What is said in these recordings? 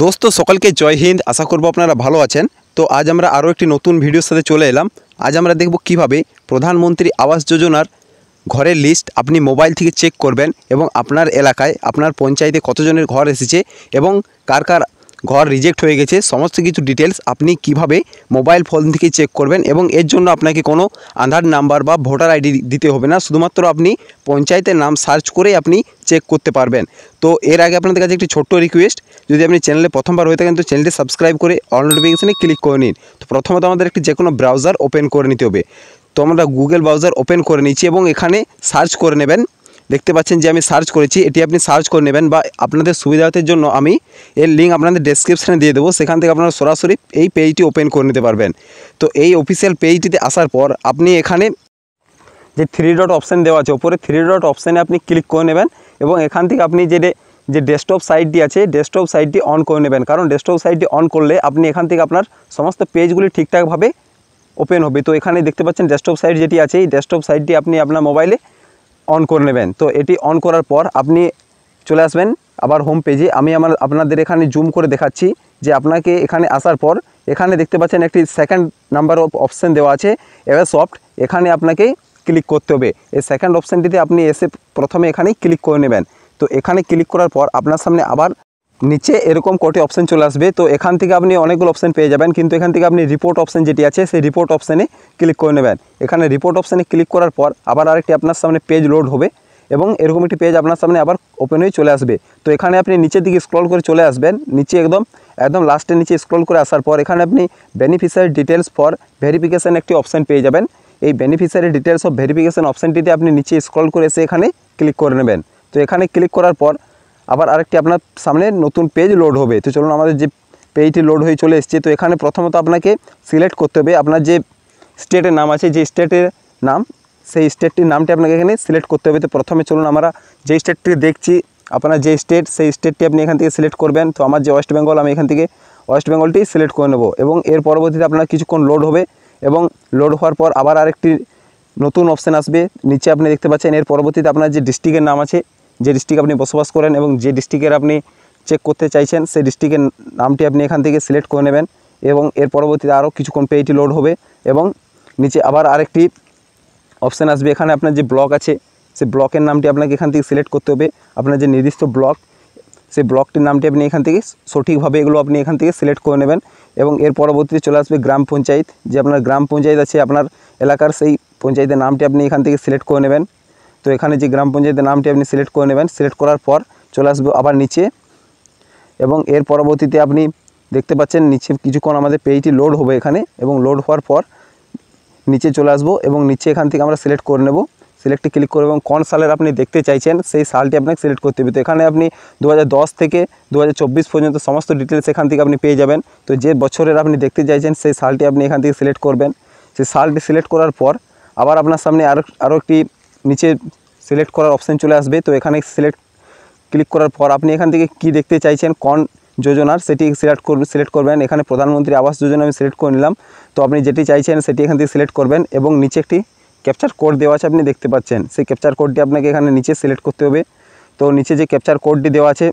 দোস্ত সকলকে জয় হিন্দ আশা করবো আপনারা ভালো আছেন তো আজ আমরা আরও একটি নতুন ভিডিওর সাথে চলে এলাম আজ আমরা দেখব কিভাবে প্রধানমন্ত্রী আবাস যোজনার ঘরের লিস্ট আপনি মোবাইল থেকে চেক করবেন এবং আপনার এলাকায় আপনার পঞ্চায়েতে কতজনের ঘর এসেছে এবং কার কার ঘর রিজেক্ট হয়ে গেছে সমস্ত কিছু ডিটেলস আপনি কিভাবে মোবাইল ফোন থেকে চেক করবেন এবং এর জন্য আপনাকে কোনো আধার নাম্বার বা ভোটার আইডি দিতে হবে না শুধুমাত্র আপনি পঞ্চায়েতের নাম সার্চ করে আপনি চেক করতে পারবেন তো এর আগে আপনাদের কাছে একটি ছোট্ট রিকোয়েস্ট যদি আপনি চ্যানেলে প্রথমবার হয়ে থাকেন তো চ্যানেলটি সাবস্ক্রাইব করে অল নোটিফিকেশানে ক্লিক করে নিন তো প্রথমত আমাদের একটি যে কোনো ব্রাউজার ওপেন করে নিতে হবে তো আমরা গুগল ব্রাউজার ওপেন করে নিচ্ছি এবং এখানে সার্চ করে নেবেন দেখতে পাচ্ছেন যে আমি সার্চ করেছি এটি আপনি সার্চ করে নেবেন বা আপনাদের সুবিধার্থের জন্য আমি এর লিঙ্ক আপনাদের ডেসক্রিপশানে দিয়ে দেবো সেখান থেকে আপনারা সরাসরি এই পেজটি ওপেন করে নিতে পারবেন তো এই অফিসিয়াল পেজটিতে আসার পর আপনি এখানে যে থ্রি ডট অপশান দেওয়া আছে ওপরে থ্রি ডট অপশানে আপনি ক্লিক করে নেবেন এবং এখান থেকে আপনি যে যে ডেস্কটপ সাইটটি আছে ডেস্কটপ সাইটটি অন করে নেবেন কারণ ডেস্কটপ সাইটটি অন করলে আপনি এখান থেকে আপনার সমস্ত পেজগুলি ঠিকঠাকভাবে ওপেন হবে তো এখানে দেখতে পাচ্ছেন ডেস্কটপ সাইট যেটি আছে এই ডেস্কটপ সাইটটি আপনি আপনার মোবাইলে অন করে নেবেন তো এটি অন করার পর আপনি চলে আসবেন আবার হোম পেজে আমি আমার আপনাদের এখানে জুম করে দেখাচ্ছি যে আপনাকে এখানে আসার পর এখানে দেখতে পাচ্ছেন একটি সেকেন্ড নাম্বার অফ অপশান দেওয়া আছে এবার সফট এখানে আপনাকে ক্লিক করতে হবে এই সেকেন্ড অপশানটিতে আপনি এসে প্রথমে এখানেই ক্লিক করে নেবেন তো এখানে ক্লিক করার পর আপনার সামনে আবার নিচে এরকম কটি অপশান চলে আসবে তো এখান থেকে আপনি অনেকগুলো অপশান পেয়ে যাবেন কিন্তু এখান থেকে আপনি রিপোর্ট অপশান যেটি আছে সেই রিপোর্ট অপশানে ক্লিক করে নেবেন এখানে রিপোর্ট অপশানে ক্লিক করার পর আবার আরেকটি আপনার সামনে পেজ লোড হবে এবং এরকম একটি পেজ আপনার সামনে আবার ওপেন হয়ে চলে আসবে তো এখানে আপনি নিচের দিকে স্ক্রল করে চলে আসবেন নিচে একদম একদম লাস্টের নিচে স্ক্রল করে আসার পর এখানে আপনি বেনিফিশিয়ারি ডিটেলস ফর ভেরিফিকেশান একটি অপশান পেয়ে যাবেন এই বেনিফিশিয়ারি ডিটেলস অফ ভেরিফিকেশান অপশানটিতে আপনি নিচে স্ক্রল করে এসে এখানে ক্লিক করে নেবেন তো এখানে ক্লিক করার পর আবার আরেকটি আপনার সামনে নতুন পেজ লোড হবে তো চলুন আমাদের যে পেজটি লোড হয়ে চলে এসছে তো এখানে প্রথমত আপনাকে সিলেক্ট করতে হবে আপনার যে স্টেটের নাম আছে যে স্টেটের নাম সেই স্টেটটির নামটি আপনাকে এখানে সিলেক্ট করতে হবে তো প্রথমে চলুন আমরা যে স্টেটটি দেখছি আপনার যে স্টেট সেই স্টেটটি আপনি এখান থেকে সিলেক্ট করবেন তো আমার যে ওয়েস্ট বেঙ্গল আমি এখান থেকে ওয়েস্ট বেঙ্গলটি সিলেক্ট করে নেবো এবং এর পরবর্তীতে আপনার কিছুক্ষণ লোড হবে এবং লোড হওয়ার পর আবার আরেকটি নতুন অপশান আসবে নিচে আপনি দেখতে পাচ্ছেন এর পরবর্তীতে আপনার যে ডিস্ট্রিক্টের নাম আছে যে ডিস্ট্রিক্ট আপনি বসবাস করেন এবং যে ডিস্ট্রিক্টের আপনি চেক করতে চাইছেন সেই ডিস্ট্রিক্টের নামটি আপনি এখান থেকে সিলেক্ট করে নেবেন এবং এর পরবর্তীতে আরও কিছুক্ষণ পেয়েটি লোড হবে এবং নিচে আবার আরেকটি অপশান আসবে এখানে আপনার যে ব্লক আছে সেই ব্লকের নামটি আপনাকে এখান থেকে সিলেক্ট করতে হবে আপনার যে নির্দিষ্ট ব্লক সেই ব্লকটির নামটি আপনি এখান থেকে সঠিকভাবে এগুলো আপনি এখান থেকে সিলেক্ট করে নেবেন এবং এর পরবর্তীতে চলে আসবে গ্রাম পঞ্চায়েত যে আপনার গ্রাম পঞ্চায়েত আছে আপনার এলাকার সেই পঞ্চায়েতের নামটি আপনি এখান থেকে সিলেক্ট করে নেবেন তো এখানে যে গ্রাম পঞ্চায়েতের নামটি আপনি সিলেক্ট করে নেবেন সিলেক্ট করার পর চলে আসবে আবার নিচে এবং এর পরবর্তীতে আপনি দেখতে পাচ্ছেন নিচে কিছুক্ষণ আমাদের পেজটি লোড হবে এখানে এবং লোড হওয়ার পর নিচে চলে আসবো এবং নিচে এখান থেকে আমরা সিলেক্ট করে নেবো সিলেক্ট ক্লিক করবেন এবং কোন সালের আপনি দেখতে চাইছেন সেই সালটি আপনি সিলেক্ট করতে হবে তো এখানে আপনি 2010 থেকে 2024 পর্যন্ত সমস্ত ডিটেইলস এখানে থেকে আপনি পেয়ে যাবেন তো যে বছরের আপনি দেখতে চাইছেন সেই সালটি আপনি এখানে থেকে সিলেক্ট করবেন সেই সালটি সিলেক্ট করার পর আবার আপনার সামনে আরো একটি নিচে সিলেক্ট করার অপশন চলে আসবে তো এখানে সিলেক্ট ক্লিক করার পর আপনি এখানে কি দেখতে চাইছেন কোন যোজনা সেটি সিলেক্ট সিলেক্ট করবেন এখানে প্রধানমন্ত্রী আবাস যোজনা আমি সিলেক্ট করে নিলাম তো আপনি যেটি চাইছেন সেটি এখানে সিলেক্ট করবেন এবং নিচে একটি ক্যাপচার কোড দেওয়া আছে আপনি দেখতে পাচ্ছেন সেই ক্যাপচার কোডটি আপনাকে এখানে নিচে সিলেক্ট করতে হবে তো নিচে যে ক্যাপচার কোডটি দেওয়া আছে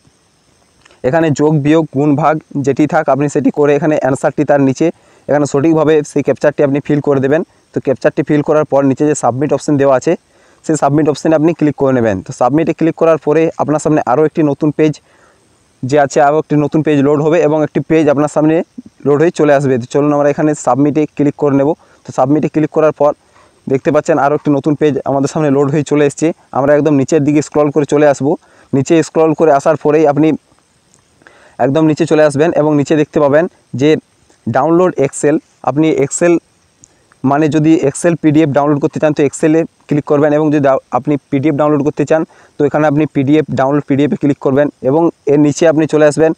এখানে যোগ বিয়োগ গুণ ভাগ যেটি থাক আপনি সেটি করে এখানে অ্যানসারটি তার নিচে এখানে সঠিকভাবে সেই ক্যাপচারটি আপনি ফিল করে দেবেন তো ক্যাপচারটি ফিল করার পর নিচে যে সাবমিট অপশান দেওয়া আছে সেই সাবমিট অপশানে আপনি ক্লিক করে নেবেন তো সাবমিটে ক্লিক করার পরে আপনার সামনে আরও একটি নতুন পেজ যে আছে আরও একটি নতুন পেজ লোড হবে এবং একটি পেজ আপনার সামনে লোড হয়ে চলে আসবে তো চলুন আমরা এখানে সাবমিটে ক্লিক করে নেব তো সাবমিটে ক্লিক করার পর দেখতে পাচ্ছেন আরও একটি নতুন পেজ আমাদের সামনে লোড হয়ে চলে এসছে আমরা একদম নিচের দিকে স্ক্রল করে চলে আসব নিচে স্ক্রল করে আসার পরেই আপনি একদম নিচে চলে আসবেন এবং নিচে দেখতে পাবেন যে ডাউনলোড এক্সেল আপনি এক্সেল মানে যদি এক্সেল পিডিএফ ডাউনলোড করতে চান তো এক্সেলে ক্লিক করবেন এবং যদি আপনি পিডিএফ ডাউনলোড করতে চান তো এখানে আপনি পিডিএফ ডাউনলোড পিডিএফে ক্লিক করবেন এবং এর নিচে আপনি চলে আসবেন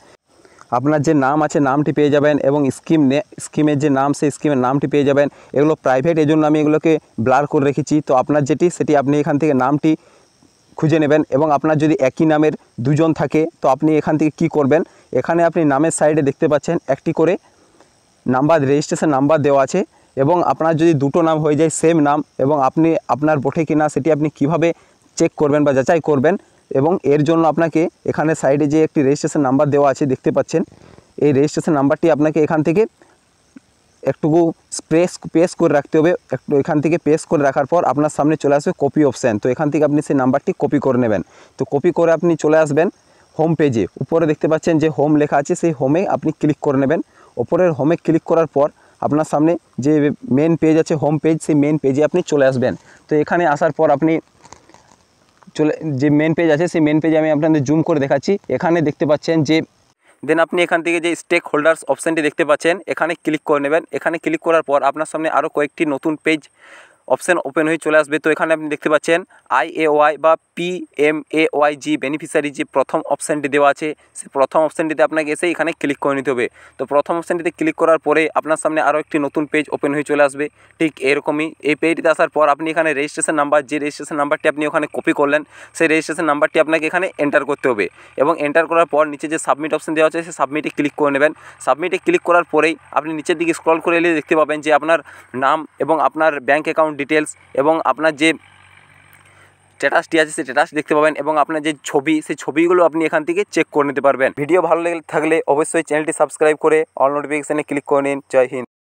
আপনার যে নাম আছে নামটি পেয়ে যাবেন এবং স্কিম স্কিমের যে নাম সেই স্কিমের নামটি পেয়ে যাবেন এগুলো প্রাইভেট এই জন্য আমি এগুলোকে ব্লার করে রেখেছি তো আপনার যেটি সেটি আপনি এখান থেকে নামটি খুঁজে নেবেন এবং আপনার যদি একই নামের দুজন থাকে তো আপনি এখান থেকে কি করবেন এখানে আপনি নামের সাইডে দেখতে পাচ্ছেন একটি করে নাম্বার রেজিস্ট্রেশন নাম্বার দেওয়া আছে এবং আপনার যদি দুটো নাম হয়ে যায় সেম নাম এবং আপনি আপনার বোঠে কিনা সেটি আপনি কিভাবে চেক করবেন বা যাচাই করবেন এবং এর জন্য আপনাকে এখানে সাইডে যে একটি রেজিস্ট্রেশন নাম্বার দেওয়া আছে দেখতে পাচ্ছেন এই রেজিস্ট্রেশন নাম্বারটি আপনাকে এখান থেকে একটুকু স্প্রেস পেস করে রাখতে হবে একটু এখান থেকে পেস করে রাখার পর আপনার সামনে চলে আসবে কপি অপশান তো এখান থেকে আপনি সেই নাম্বারটি কপি করে নেবেন তো কপি করে আপনি চলে আসবেন হোম পেজে উপরে দেখতে পাচ্ছেন যে হোম লেখা আছে সেই হোমে আপনি ক্লিক করে নেবেন ওপরের হোমে ক্লিক করার পর আপনার সামনে যে মেন পেজ আছে হোম পেজ সেই মেন পেজে আপনি চলে আসবেন তো এখানে আসার পর আপনি চলে যে মেন পেজ আছে সেই মেন পেজে আমি আপনাদের জুম করে দেখাচ্ছি এখানে দেখতে পাচ্ছেন যে দেন আপনি এখান থেকে যে স্টেক হোল্ডার্স অপশানটি দেখতে পাচ্ছেন এখানে ক্লিক করে নেবেন এখানে ক্লিক করার পর আপনার সামনে আরও কয়েকটি নতুন পেজ অপশান ওপেন হয়ে চলে আসবে তো এখানে আপনি দেখতে পাচ্ছেন আইএওয়াই বা P M A Y G beneficiary যে প্রথম অপশানটি দেওয়া আছে সে প্রথম অপশানটিতে আপনাকে এসে এখানে ক্লিক করে নিতে হবে তো প্রথম অপশানটিতে ক্লিক করার পরে আপনার সামনে আরও একটি নতুন পেজ ওপেন হয়ে চলে আসবে ঠিক এরকমই এই পেজটিতে আসার পর আপনি এখানে রেজিস্ট্রেশন নাম্বার যে রেজিস্ট্রেশন নাম্বারটি আপনি ওখানে কপি করলেন সেই রেজিস্ট্রেশন নাম্বারটি আপনাকে এখানে এন্টার করতে হবে এবং এন্টার করার পর নিচে যে সাবমিট অপশান দেওয়া আছে সে সাবমিটে ক্লিক করে নেবেন সাবমিটে ক্লিক করার পরেই আপনি নিচের দিকে স্ক্রল করে এলে দেখতে পাবেন যে আপনার নাম এবং আপনার ব্যাঙ্ক অ্যাকাউন্ট ডিটেলস এবং আপনার যে স্ট্যাটাসটি আছে সেই স্ট্যাটাস দেখতে পাবেন এবং আপনার যে ছবি সেই ছবিগুলো আপনি এখান থেকে চেক করে নিতে পারবেন ভিডিও ভালো লেগে থাকলে অবশ্যই চ্যানেলটি সাবস্ক্রাইব করে অল নোটিফিকেশানে ক্লিক করে নিন জয় হিন্দ